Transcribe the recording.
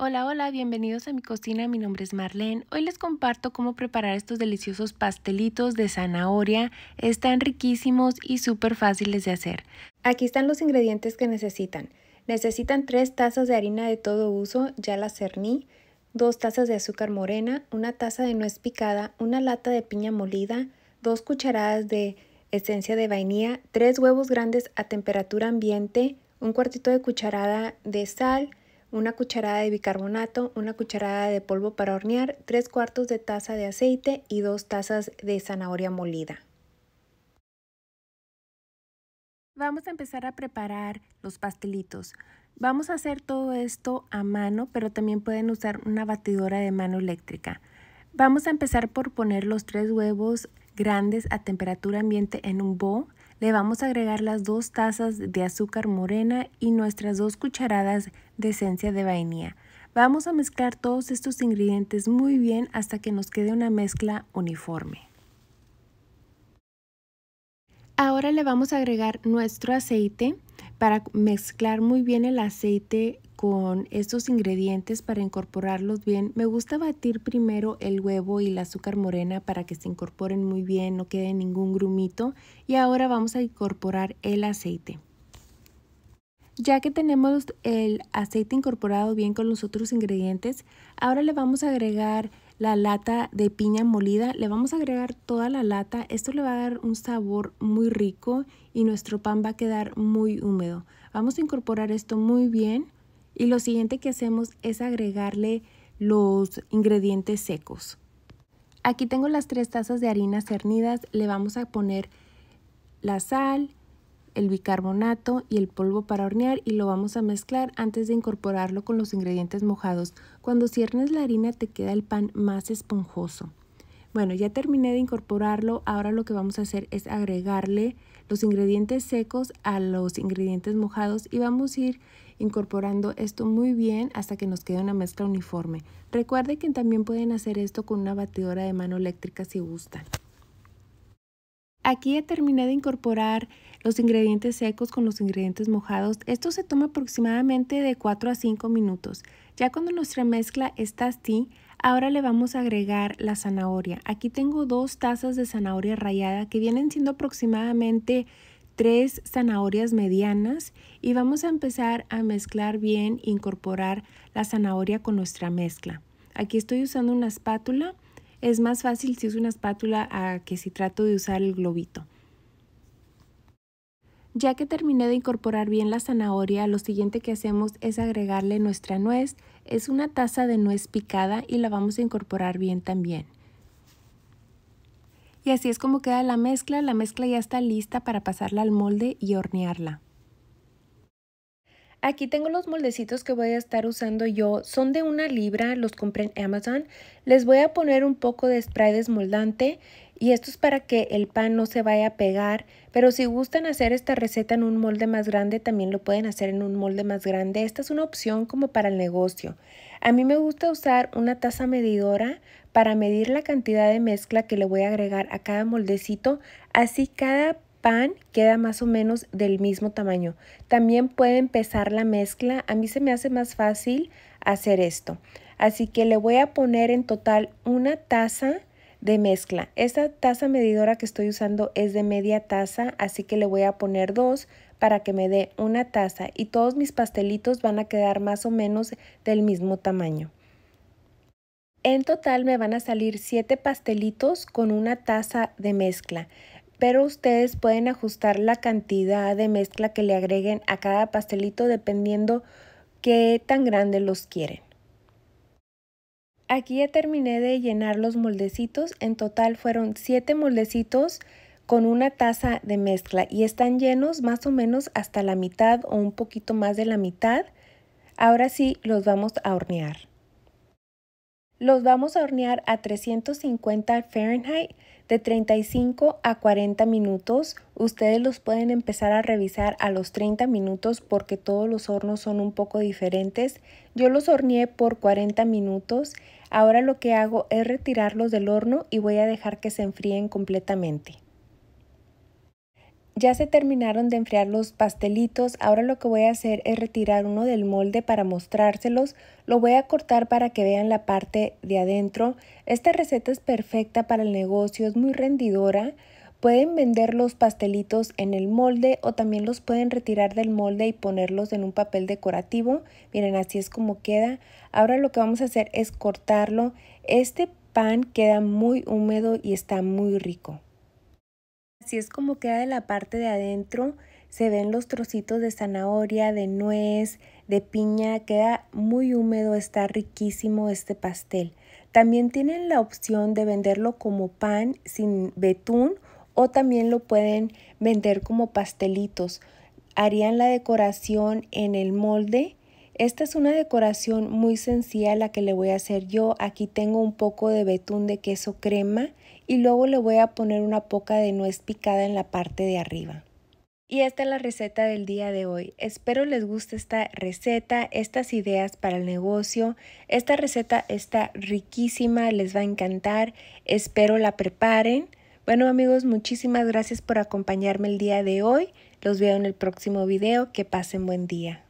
Hola, hola, bienvenidos a mi cocina, mi nombre es Marlene. Hoy les comparto cómo preparar estos deliciosos pastelitos de zanahoria. Están riquísimos y súper fáciles de hacer. Aquí están los ingredientes que necesitan. Necesitan 3 tazas de harina de todo uso, ya la cerní, 2 tazas de azúcar morena, una taza de nuez picada, una lata de piña molida, 2 cucharadas de esencia de vainilla, 3 huevos grandes a temperatura ambiente, un cuartito de cucharada de sal, una cucharada de bicarbonato, una cucharada de polvo para hornear, tres cuartos de taza de aceite y dos tazas de zanahoria molida. Vamos a empezar a preparar los pastelitos. Vamos a hacer todo esto a mano, pero también pueden usar una batidora de mano eléctrica. Vamos a empezar por poner los tres huevos grandes a temperatura ambiente en un bowl. Le vamos a agregar las dos tazas de azúcar morena y nuestras dos cucharadas de esencia de vainilla. Vamos a mezclar todos estos ingredientes muy bien hasta que nos quede una mezcla uniforme. Ahora le vamos a agregar nuestro aceite para mezclar muy bien el aceite con estos ingredientes para incorporarlos bien. Me gusta batir primero el huevo y el azúcar morena para que se incorporen muy bien, no quede ningún grumito. Y ahora vamos a incorporar el aceite. Ya que tenemos el aceite incorporado bien con los otros ingredientes, ahora le vamos a agregar la lata de piña molida. Le vamos a agregar toda la lata. Esto le va a dar un sabor muy rico y nuestro pan va a quedar muy húmedo. Vamos a incorporar esto muy bien. Y lo siguiente que hacemos es agregarle los ingredientes secos. Aquí tengo las tres tazas de harina cernidas. Le vamos a poner la sal, el bicarbonato y el polvo para hornear y lo vamos a mezclar antes de incorporarlo con los ingredientes mojados. Cuando ciernes la harina te queda el pan más esponjoso. Bueno, ya terminé de incorporarlo. Ahora lo que vamos a hacer es agregarle los ingredientes secos a los ingredientes mojados y vamos a ir incorporando esto muy bien hasta que nos quede una mezcla uniforme. Recuerde que también pueden hacer esto con una batidora de mano eléctrica si gustan. Aquí he terminé de incorporar los ingredientes secos con los ingredientes mojados. Esto se toma aproximadamente de 4 a 5 minutos. Ya cuando nuestra mezcla está así, ahora le vamos a agregar la zanahoria. Aquí tengo dos tazas de zanahoria rallada que vienen siendo aproximadamente tres zanahorias medianas y vamos a empezar a mezclar bien, incorporar la zanahoria con nuestra mezcla. Aquí estoy usando una espátula, es más fácil si uso una espátula a que si trato de usar el globito. Ya que terminé de incorporar bien la zanahoria, lo siguiente que hacemos es agregarle nuestra nuez. Es una taza de nuez picada y la vamos a incorporar bien también. Y así es como queda la mezcla. La mezcla ya está lista para pasarla al molde y hornearla. Aquí tengo los moldecitos que voy a estar usando yo. Son de una libra, los compré en Amazon. Les voy a poner un poco de spray desmoldante y esto es para que el pan no se vaya a pegar, pero si gustan hacer esta receta en un molde más grande, también lo pueden hacer en un molde más grande. Esta es una opción como para el negocio. A mí me gusta usar una taza medidora para medir la cantidad de mezcla que le voy a agregar a cada moldecito, así cada pan queda más o menos del mismo tamaño. También pueden pesar la mezcla, a mí se me hace más fácil hacer esto. Así que le voy a poner en total una taza de mezcla. Esta taza medidora que estoy usando es de media taza, así que le voy a poner dos para que me dé una taza y todos mis pastelitos van a quedar más o menos del mismo tamaño. En total me van a salir siete pastelitos con una taza de mezcla, pero ustedes pueden ajustar la cantidad de mezcla que le agreguen a cada pastelito dependiendo qué tan grande los quieren. Aquí ya terminé de llenar los moldecitos. En total fueron 7 moldecitos con una taza de mezcla y están llenos más o menos hasta la mitad o un poquito más de la mitad. Ahora sí los vamos a hornear. Los vamos a hornear a 350 Fahrenheit de 35 a 40 minutos. Ustedes los pueden empezar a revisar a los 30 minutos porque todos los hornos son un poco diferentes. Yo los horneé por 40 minutos. Ahora lo que hago es retirarlos del horno y voy a dejar que se enfríen completamente. Ya se terminaron de enfriar los pastelitos, ahora lo que voy a hacer es retirar uno del molde para mostrárselos. Lo voy a cortar para que vean la parte de adentro. Esta receta es perfecta para el negocio, es muy rendidora. Pueden vender los pastelitos en el molde o también los pueden retirar del molde y ponerlos en un papel decorativo. Miren, así es como queda. Ahora lo que vamos a hacer es cortarlo. Este pan queda muy húmedo y está muy rico. Así es como queda de la parte de adentro. Se ven los trocitos de zanahoria, de nuez, de piña. Queda muy húmedo, está riquísimo este pastel. También tienen la opción de venderlo como pan sin betún o también lo pueden vender como pastelitos. Harían la decoración en el molde. Esta es una decoración muy sencilla la que le voy a hacer yo. Aquí tengo un poco de betún de queso crema y luego le voy a poner una poca de nuez picada en la parte de arriba. Y esta es la receta del día de hoy. Espero les guste esta receta, estas ideas para el negocio. Esta receta está riquísima, les va a encantar. Espero la preparen. Bueno amigos, muchísimas gracias por acompañarme el día de hoy. Los veo en el próximo video. Que pasen buen día.